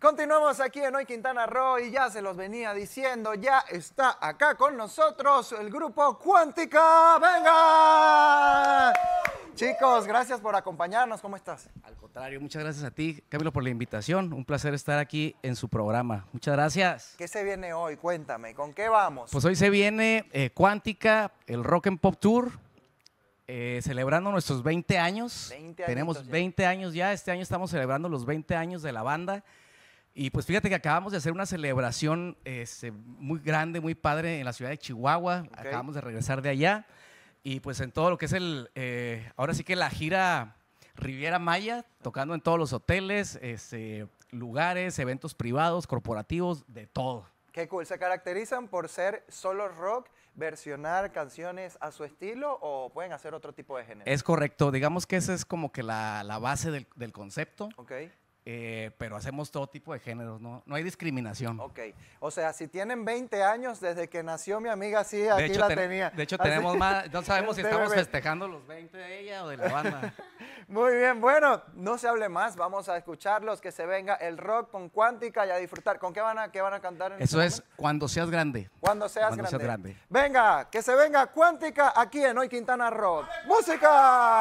Continuamos aquí en Hoy Quintana Roo y ya se los venía diciendo, ya está acá con nosotros el grupo Cuántica. ¡Venga! Chicos, gracias por acompañarnos. ¿Cómo estás? Al contrario, muchas gracias a ti, Camilo, por la invitación. Un placer estar aquí en su programa. Muchas gracias. ¿Qué se viene hoy? Cuéntame, ¿con qué vamos? Pues hoy se viene eh, Cuántica, el Rock and Pop Tour. Eh, celebrando nuestros 20 años. Tenemos 20 años ya. Este año estamos celebrando los 20 años de la banda. Y pues fíjate que acabamos de hacer una celebración este, muy grande, muy padre en la ciudad de Chihuahua. Acabamos de regresar de allá. Y pues en todo lo que es el, eh, ahora sí que la gira Riviera Maya, tocando en todos los hoteles, este, lugares, eventos privados, corporativos, de todo. Qué cool. ¿Se caracterizan por ser solo rock, versionar canciones a su estilo o pueden hacer otro tipo de género? Es correcto. Digamos que esa es como que la, la base del, del concepto. Okay. Eh, pero hacemos todo tipo de géneros, ¿no? No hay discriminación. Ok. O sea, si tienen 20 años, desde que nació mi amiga, sí, aquí la tenía. De hecho, tenemos más, no sabemos si estamos festejando los 20 de ella o de la banda. Muy bien, bueno, no se hable más, vamos a escucharlos, que se venga el rock con cuántica y a disfrutar. ¿Con qué van a, qué van a cantar? Eso este es Cuando seas grande. Cuando seas, grande. seas grande. Venga, que se venga cuántica aquí en Hoy Quintana Rock. ¡Música!